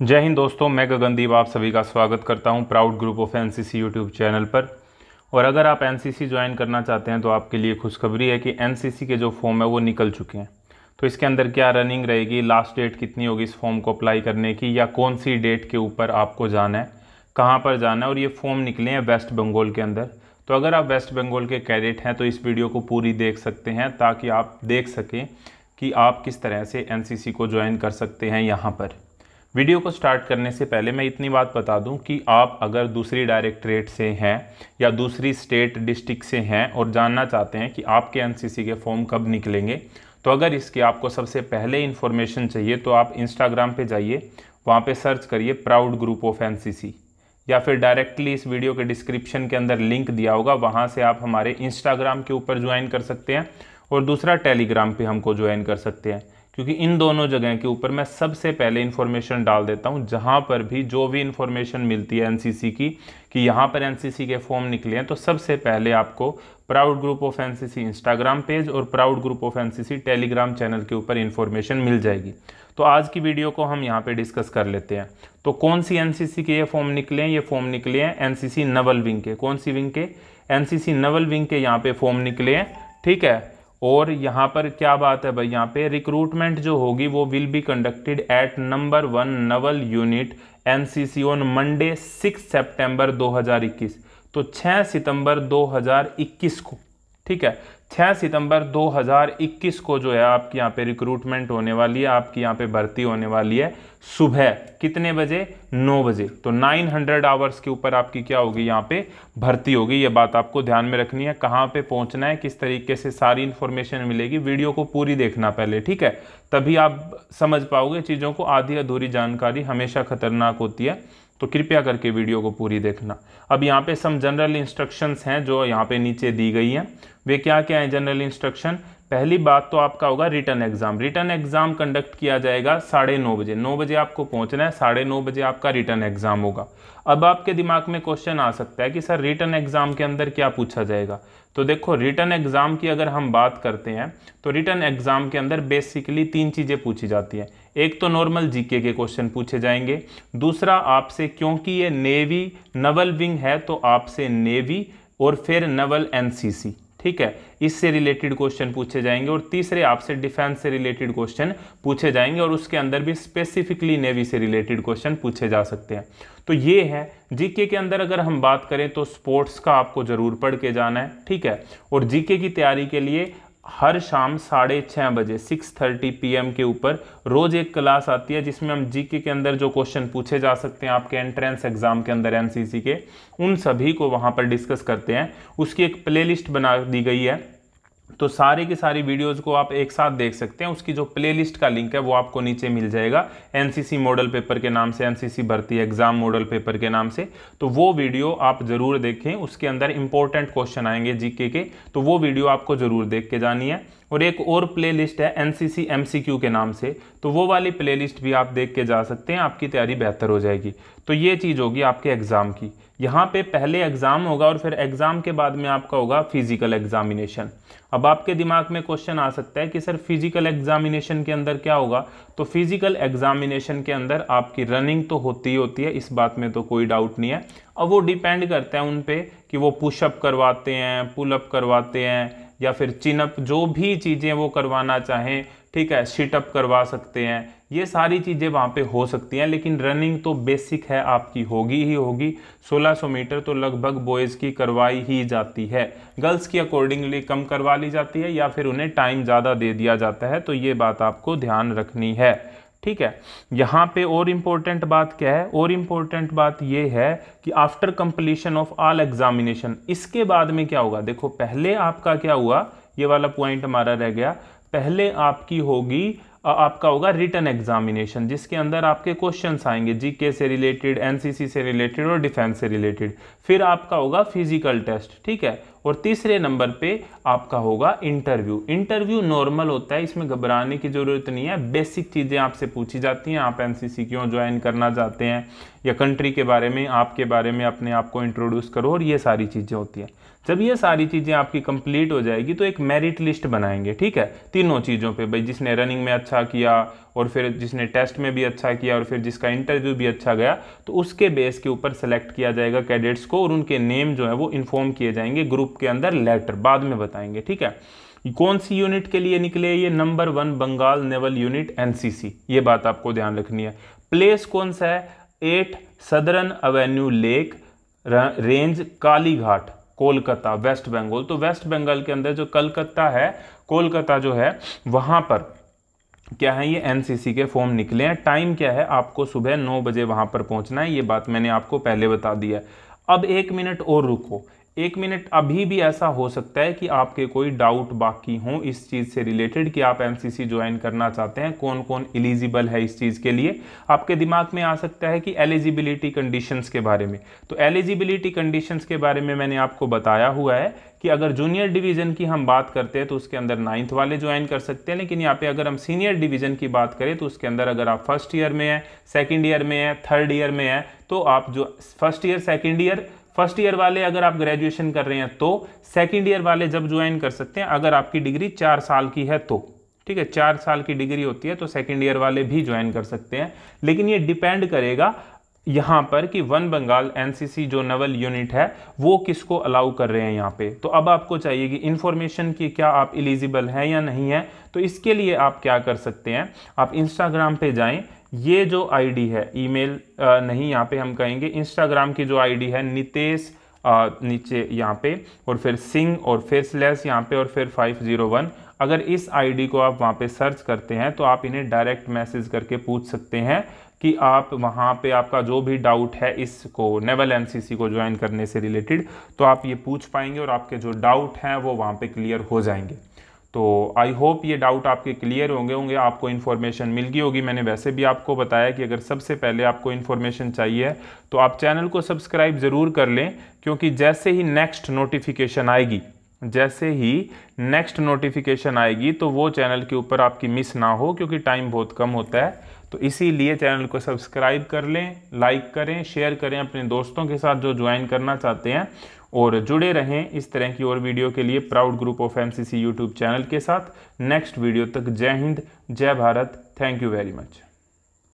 जय हिंद दोस्तों मैं गगनदीप आप सभी का स्वागत करता हूं proud group of NCC YouTube channel पर और अगर आप एनसीसी ज्वाइन करना चाहते हैं तो आपके लिए खुशखबरी है कि एनसीसी के जो फॉर्म है वो निकल चुके हैं तो इसके अंदर क्या रनिंग रहेगी लास्ट डेट कितनी होगी इस फॉर्म को अप्लाई करने की या कौन सी डेट के ऊपर आपको जाना है कहाँ पर जाना है और ये फॉर्म निकले हैं वेस्ट बंगाल के अंदर तो अगर आप वेस्ट बंगाल के कैडेट हैं तो इस वीडियो को पूरी देख सकते हैं ताकि आप देख सकें कि आप किस तरह से एनसीसी को ज्वाइन कर सकते हैं यहाँ पर वीडियो को स्टार्ट करने से पहले मैं इतनी बात बता दूं कि आप अगर दूसरी डायरेक्टरेट से हैं या दूसरी स्टेट डिस्ट्रिक्ट से हैं और जानना चाहते हैं कि आपके एनसीसी के फॉर्म कब निकलेंगे तो अगर इसकी आपको सबसे पहले इन्फॉर्मेशन चाहिए तो आप इंस्टाग्राम पे जाइए वहाँ पे सर्च करिए प्राउड ग्रुप ऑफ एन या फिर डायरेक्टली इस वीडियो के डिस्क्रिप्शन के अंदर लिंक दिया होगा वहाँ से आप हमारे इंस्टाग्राम के ऊपर ज्वाइन कर सकते हैं और दूसरा टेलीग्राम पर हमको ज्वाइन कर सकते हैं क्योंकि इन दोनों जगह के ऊपर मैं सबसे पहले इन्फॉर्मेशन डाल देता हूँ जहाँ पर भी जो भी इन्फॉर्मेशन मिलती है एनसीसी की कि यहाँ पर एनसीसी के फॉर्म निकले हैं तो सबसे पहले आपको proud group of NCC Instagram page और proud group of NCC Telegram channel के ऊपर इन्फॉर्मेशन मिल जाएगी तो आज की वीडियो को हम यहाँ पर डिस्कस कर लेते हैं तो कौन सी एन के ये फॉर्म निकले हैं ये फॉर्म निकले हैं एन नवल विंग के कौन सी विंग के एन नवल विंग के यहाँ पर फॉर्म निकले हैं ठीक है और यहाँ पर क्या बात है भाई यहाँ पे रिक्रूटमेंट जो होगी वो will be conducted at number one naval unit NCC on Monday six September 2021 तो 6 सितंबर 2021 को ठीक है 6 सितंबर 2021 को जो है आपकी यहाँ पे रिक्रूटमेंट होने वाली है आपकी यहाँ पे भर्ती होने वाली है सुबह कितने बजे 9 बजे तो 900 आवर्स के ऊपर आपकी क्या होगी यहाँ पे भर्ती होगी ये बात आपको ध्यान में रखनी है कहाँ पे पहुँचना है किस तरीके से सारी इन्फॉर्मेशन मिलेगी वीडियो को पूरी देखना पहले ठीक है तभी आप समझ पाओगे चीज़ों को आधी अधूरी जानकारी हमेशा खतरनाक होती है तो कृपया करके वीडियो को पूरी देखना अब यहाँ पे सम जनरल इंस्ट्रक्शंस हैं जो यहाँ पे नीचे दी गई हैं वे क्या क्या हैं जनरल इंस्ट्रक्शन पहली बात तो आपका होगा return exam return exam conduct किया जाएगा साढ़े नौ बजे नौ बजे आपको पहुंचना है साढ़े नौ बजे आपका रिटर्न एग्जाम होगा अब आपके दिमाग में क्वेश्चन आ सकता है कि सर रिटर्न एग्जाम के अंदर क्या पूछा जाएगा तो देखो रिटर्न एग्जाम की अगर हम बात करते हैं तो रिटर्न एग्जाम के अंदर बेसिकली तीन चीज़ें पूछी जाती हैं एक तो नॉर्मल जीके के क्वेश्चन पूछे जाएंगे दूसरा आपसे क्योंकि ये नेवी नवल विंग है तो आपसे नेवी और फिर नवल एनसीसी ठीक है इससे रिलेटेड क्वेश्चन पूछे जाएंगे और तीसरे आपसे डिफेंस से रिलेटेड क्वेश्चन पूछे जाएंगे और उसके अंदर भी स्पेसिफिकली नेवी से रिलेटेड क्वेश्चन पूछे जा सकते हैं तो ये है जीके के अंदर अगर हम बात करें तो स्पोर्ट्स का आपको ज़रूर पढ़ के जाना है ठीक है और जीके की तैयारी के लिए हर शाम साढ़े छः बजे सिक्स थर्टी पी के ऊपर रोज़ एक क्लास आती है जिसमें हम जीके के अंदर जो क्वेश्चन पूछे जा सकते हैं आपके एंट्रेंस एग्ज़ाम के अंदर एनसीसी के उन सभी को वहां पर डिस्कस करते हैं उसकी एक प्लेलिस्ट बना दी गई है तो सारी की सारी वीडियोस को आप एक साथ देख सकते हैं उसकी जो प्लेलिस्ट का लिंक है वो आपको नीचे मिल जाएगा एनसीसी मॉडल पेपर के नाम से एनसीसी भर्ती एग्जाम मॉडल पेपर के नाम से तो वो वीडियो आप ज़रूर देखें उसके अंदर इंपॉर्टेंट क्वेश्चन आएंगे जीके के तो वो वीडियो आपको ज़रूर देख के जानी है और एक और प्लेलिस्ट है एन सी के नाम से तो वो वाली प्लेलिस्ट भी आप देख के जा सकते हैं आपकी तैयारी बेहतर हो जाएगी तो ये चीज़ होगी आपके एग्ज़ाम की यहाँ पे पहले एग्ज़ाम होगा और फिर एग्ज़ाम के बाद में आपका होगा फिजिकल एग्जामिनेशन अब आपके दिमाग में क्वेश्चन आ सकता है कि सर फिजिकल एग्जामिनेशन के अंदर क्या होगा तो फिजिकल एग्जामिनेशन के अंदर आपकी रनिंग तो होती ही होती है इस बात में तो कोई डाउट नहीं है अब वो डिपेंड करता है उन पर कि वो पुशअप करवाते हैं पुलअप करवाते हैं या फिर चिनअप जो भी चीज़ें वो करवाना चाहें ठीक है सीटअप करवा सकते हैं ये सारी चीज़ें वहाँ पे हो सकती हैं लेकिन रनिंग तो बेसिक है आपकी होगी ही होगी 1600 मीटर तो लगभग बॉयज़ की करवाई ही जाती है गर्ल्स की अकॉर्डिंगली कम करवा ली जाती है या फिर उन्हें टाइम ज़्यादा दे दिया जाता है तो ये बात आपको ध्यान रखनी है ठीक है यहाँ पे और इम्पोर्टेंट बात क्या है और इम्पोर्टेंट बात ये है कि after completion of all examination इसके बाद में क्या होगा देखो पहले आपका क्या हुआ ये वाला पॉइंट हमारा रह गया पहले आपकी होगी आपका होगा रिटर्न एग्जामिनेशन जिसके अंदर आपके क्वेश्चन आएंगे जीके से रिलेटेड एनसीसी से रिलेटेड और डिफेंस से रिलेटेड फिर आपका होगा फिजिकल टेस्ट ठीक है और तीसरे नंबर पे आपका होगा इंटरव्यू इंटरव्यू नॉर्मल होता है इसमें घबराने की ज़रूरत नहीं है बेसिक चीज़ें आपसे पूछी जाती हैं आप एनसीसी क्यों ज्वाइन करना चाहते हैं या कंट्री के बारे में आपके बारे में अपने आप को इंट्रोड्यूस करो और ये सारी चीज़ें होती हैं जब ये सारी चीज़ें आपकी कंप्लीट हो जाएगी तो एक मेरिट लिस्ट बनाएंगे ठीक है तीनों चीज़ों पे भाई जिसने रनिंग में अच्छा किया और फिर जिसने टेस्ट में भी अच्छा किया और फिर जिसका इंटरव्यू भी अच्छा गया तो उसके बेस के ऊपर सेलेक्ट किया जाएगा कैडेट्स को और उनके नेम जो है वो इन्फॉर्म किए जाएंगे ग्रुप के अंदर लेटर बाद में बताएंगे ठीक है कौन सी यूनिट के लिए निकले ये number one Bengal naval unit NCC ये बात आपको ध्यान रखनी है प्लेस कौन सा है एट सदरन अवेन्यू लेक रेंज कालीघाट कोलकाता वेस्ट बंगाल तो वेस्ट बंगाल के अंदर जो कलकत्ता है कोलकाता जो है वहाँ पर क्या है ये एनसीसी के फॉर्म निकले हैं टाइम क्या है आपको सुबह नौ बजे वहाँ पर पहुँचना है ये बात मैंने आपको पहले बता दिया अब एक मिनट और रुको एक मिनट अभी भी ऐसा हो सकता है कि आपके कोई डाउट बाकी हो इस चीज़ से रिलेटेड कि आप एमसीसी ज्वाइन करना चाहते हैं कौन कौन एलिजिबल है इस चीज़ के लिए आपके दिमाग में आ सकता है कि एलिजिबिलिटी कंडीशंस के बारे में तो एलिजिबिलिटी कंडीशंस के बारे में मैंने आपको बताया हुआ है कि अगर जूनियर डिवीज़न की हम बात करते हैं तो उसके अंदर नाइन्थ वाले ज्वाइन कर सकते हैं लेकिन यहाँ पे अगर हम सीनियर डिवीज़न की बात करें तो उसके अंदर अगर आप फर्स्ट ईयर में हैं सेकेंड ईयर में हैं थर्ड ईयर में हैं तो आप जो first year second year first year वाले अगर आप ग्रेजुएशन कर रहे हैं तो सेकेंड ईयर वाले जब ज्वाइन कर सकते हैं अगर आपकी डिग्री चार साल की है तो ठीक है चार साल की डिग्री होती है तो सेकेंड ईयर वाले भी ज्वाइन कर सकते हैं लेकिन ये डिपेंड करेगा यहाँ पर कि वन बंगाल एनसीसी जो नवल यूनिट है वो किसको अलाउ कर रहे हैं यहाँ पे तो अब आपको चाहिए कि इन्फॉर्मेशन की क्या आप इलिजिबल हैं या नहीं है तो इसके लिए आप क्या कर सकते हैं आप इंस्टाग्राम पे जाएं ये जो आईडी है ईमेल नहीं यहाँ पे हम कहेंगे इंस्टाग्राम की जो आईडी है नितेश नीचे यहाँ पे और फिर सिंह और फिर स्लैश यहाँ पे और फिर 501 अगर इस आईडी को आप वहाँ पे सर्च करते हैं तो आप इन्हें डायरेक्ट मैसेज करके पूछ सकते हैं कि आप वहाँ पे आपका जो भी डाउट है इसको नेवल एमसीसी को ज्वाइन करने से रिलेटेड तो आप ये पूछ पाएंगे और आपके जो डाउट हैं वो वहाँ पे क्लियर हो जाएंगे तो आई होप ये डाउट आपके क्लियर होंगे होंगे आपको इन्फॉर्मेशन मिल गई होगी मैंने वैसे भी आपको बताया कि अगर सबसे पहले आपको इन्फॉर्मेशन चाहिए तो आप चैनल को सब्सक्राइब ज़रूर कर लें क्योंकि जैसे ही नेक्स्ट नोटिफिकेशन आएगी जैसे ही नेक्स्ट नोटिफिकेशन आएगी तो वो चैनल के ऊपर आपकी मिस ना हो क्योंकि टाइम बहुत कम होता है तो इसीलिए चैनल को सब्सक्राइब कर लें लाइक करें शेयर करें अपने दोस्तों के साथ जो ज्वाइन करना चाहते हैं और जुड़े रहें इस तरह की और वीडियो के लिए proud group of M C YouTube channel के साथ नेक्स्ट वीडियो तक जय हिंद जय Bharat thank you very much